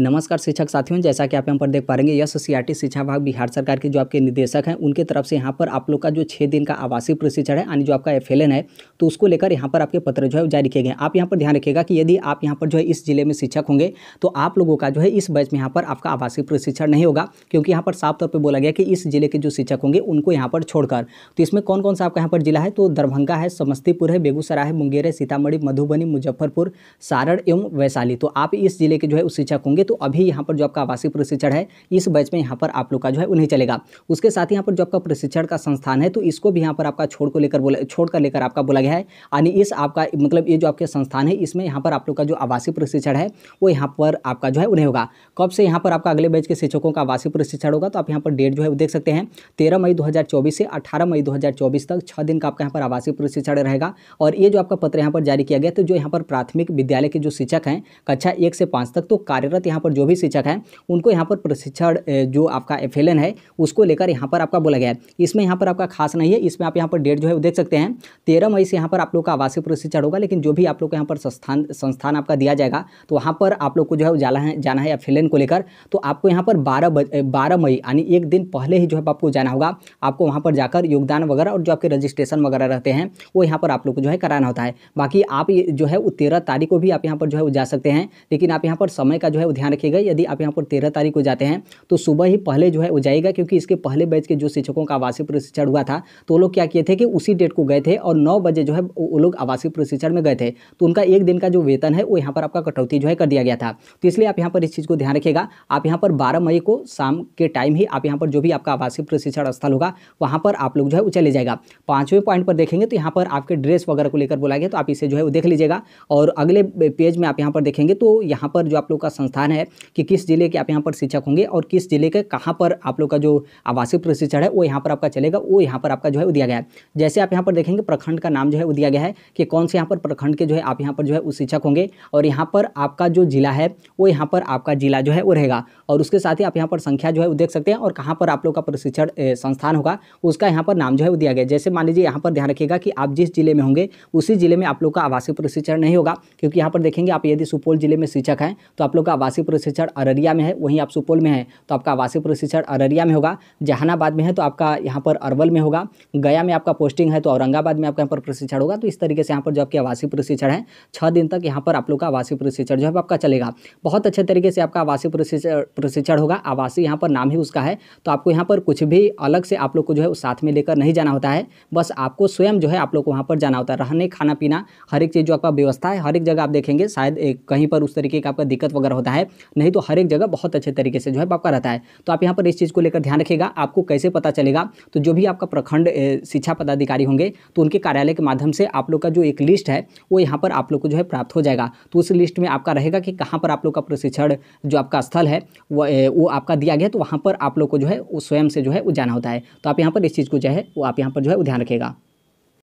नमस्कार शिक्षक साथियों जैसा कि आप यहाँ पर देख पा रहे यस सी शिक्षा विभाग बिहार सरकार के जो आपके निदेशक हैं उनके तरफ से यहाँ पर आप लोग का जो छः दिन का आवासीय प्रशिक्षण है यानी जो आपका एफ है तो उसको लेकर यहाँ पर आपके पत्र जो है जारी किए गए आप यहाँ पर ध्यान रखिएगा कि यदि आप यहाँ पर जो है इस जिले में शिक्षक होंगे तो आप लोगों का जो है इस बैच में यहाँ पर आपका आवासीय प्रशिक्षण नहीं होगा क्योंकि यहाँ पर साफ तौर पर बोला गया कि इस जिले के जो शिक्षक होंगे उनको यहाँ पर छोड़कर तो इसमें कौन कौन सा आपका यहाँ पर जिला है तो दरभंगा है समस्तीपुर है बेगूसराय है मुंगेर है सीतामढ़ी मधुबनी मुजफ्फरपुर सारण एवं वैशाली तो आप इस जिले के जो है उस शिक्षक होंगे करेंगे तो अभी यहाँ पर जो आपका आवासीय प्रशिक्षण है इस बैच में यहाँ पर आप लोग का जो है वो नहीं चलेगा उसके साथ ही यहाँ पर जो आपका प्रशिक्षण का संस्थान है तो इसको भी यहाँ पर आपका छोड़ को लेकर बोला छोड़ कर लेकर आपका बोला गया है यानी इस आपका मतलब ये जो आपके संस्थान है इसमें यहाँ पर आप लोग का जो आवासीय प्रशिक्षण है वो यहाँ पर आपका जो है उन्हें होगा कब से यहाँ पर आपका अगले बैच के शिक्षकों का आवासीय प्रशिक्षण होगा तो आप यहाँ पर डेट जो है वो देख सकते हैं तेरह मई दो से अठारह मई दो तक छः दिन का आपका यहाँ पर आवासीय प्रशिक्षण रहेगा और ये जो आपका पत्र यहाँ पर जारी किया गया तो जो यहाँ पर प्राथमिक विद्यालय के जो शिक्षक हैं कक्षा एक से पाँच तक तो कार्यरत यहाँ पर जो भी शिक्षक हैं उनको यहाँ पर प्रशिक्षण जो आपका एफ है उसको लेकर यहाँ पर आपका बोला गया है इसमें यहाँ पर आपका खास नहीं है इसमें आप यहाँ पर डेट जो है वो देख सकते हैं तेरह मई से यहाँ पर आप लोग का आवासीय प्रशिक्षण होगा लेकिन जो भी आप लोग को यहाँ पर संस्थान संस्थान आपका दिया जाएगा तो वहाँ पर आप लोग को जो है जाना है जाना है एफ को लेकर तो आपको यहाँ पर बारह बारह मई यानी एक दिन पहले ही जो है आपको जाना होगा आपको वहाँ पर जाकर योगदान वगैरह और जो आपके रजिस्ट्रेशन वगैरह रहते हैं वो यहाँ पर आप लोग को जो है कराना होता है बाकी आप जो है वो तेरह तारीख को भी आप यहाँ पर जो है वो जा सकते हैं लेकिन आप यहाँ पर समय का जो है ध्यान रखिएगा यदि आप यहाँ पर तेरह तारीख को जाते हैं तो सुबह ही पहले जो है वो जाएगा क्योंकि इसके पहले बैच के जो शिक्षकों का आवासीय प्रशिक्षण हुआ था तो वो लोग क्या किए थे कि उसी डेट को गए थे और नौ बजे जो है वो लोग आवासीय प्रशिक्षण में गए थे तो उनका एक दिन का जो वेतन है वो यहाँ पर आपका कटौती जो है कर दिया गया था तो इसलिए आप यहाँ पर इस चीज़ को ध्यान रखिएगा आप यहाँ पर बारह मई को शाम के टाइम ही आप यहाँ पर जो भी आपका आवासीय प्रशिक्षण स्थल होगा वहाँ पर आप लोग जो है वो चले जाएगा पाँचवें पॉइंट पर देखेंगे तो यहाँ पर आपके ड्रेस वगैरह को लेकर बोला गया तो आप इसे जो है वो देख लीजिएगा और अगले पेज में आप यहाँ पर देखेंगे तो यहाँ पर जो आप लोग का संस्थान प्रावधान है कि किस जिले के आप यहाँ पर शिक्षक होंगे और किस जिले के कहाँ पर आप लोग का जो आवासीय प्रशिक्षण है वो यहाँ पर आपका चलेगा वो यहाँ पर आपका जो है दिया गया है जैसे आप यहाँ पर देखेंगे प्रखंड का नाम जो है वो दिया गया है कि कौन से यहाँ पर प्रखंड के जो है आप यहाँ पर जो है उस शिक्षक होंगे और यहाँ पर आपका जो जिला है वो यहाँ पर आपका जिला जो है वो रहेगा और उसके साथ ही आप यहाँ पर संख्या जो है वो देख सकते हैं और कहाँ पर आप लोग का प्रशिक्षण संस्थान होगा उसका यहाँ पर नाम जो है वो दिया गया जैसे मान लीजिए यहाँ पर ध्यान रखिएगा कि आप जिस जिले में होंगे उसी जिले में आप लोग का आवासीय प्रशिक्षण नहीं होगा क्योंकि यहाँ पर देखेंगे आप यदि सुपौल जिले में शिक्षक हैं तो आप लोग का आवासीय आवासीय प्रशिक्षण अररिया में है वहीं आप सुपौल में है तो आपका आवासीय प्रशिक्षण अररिया में होगा जहानाबाद में है तो आपका यहाँ पर अरवल में होगा गया में आपका पोस्टिंग है तो औरंगाबाद में आपका यहाँ पर प्रशिक्षण होगा तो इस तरीके से यहाँ पर जो आपके आवासीय प्रशिक्षण है छः दिन तक यहाँ पर आप लोग का आवासीय प्रशिक्षण जो है आपका चलेगा बहुत अच्छे तरीके से आपका आवासीय प्रशिक्षण प्रशिक्षण होगा आवासीय यहाँ पर नाम ही उसका है तो आपको यहाँ पर कुछ भी अलग से आप लोग को जो है साथ में लेकर नहीं जाना होता है बस आपको स्वयं जो है आप लोग को वहाँ पर जाना होता है रहने खाना पीना हर एक चीज़ जो आपका व्यवस्था है हर एक जगह आप देखेंगे शायद कहीं पर उस तरीके का आपका दिक्कत वगैरह होता है नहीं तो हर एक जगह बहुत अच्छे तरीके से जो है आपका रहता है तो आप यहाँ पर इस चीज़ को लेकर ध्यान रखिएगा आपको कैसे पता चलेगा तो जो भी आपका प्रखंड शिक्षा पदाधिकारी होंगे तो उनके कार्यालय के माध्यम से आप लोग का जो एक लिस्ट है वो यहाँ पर आप लोग को जो है प्राप्त हो जाएगा तो उस लिस्ट में आपका रहेगा कि कहाँ पर आप लोग का प्रशिक्षण जो आपका स्थल है वो आपका दिया गया तो वहाँ पर आप लोग को जो है वो स्वयं से जो है वो जाना होता है तो आप यहाँ पर इस चीज़ को जो है वो आप यहाँ पर जो है वो ध्यान रखेगा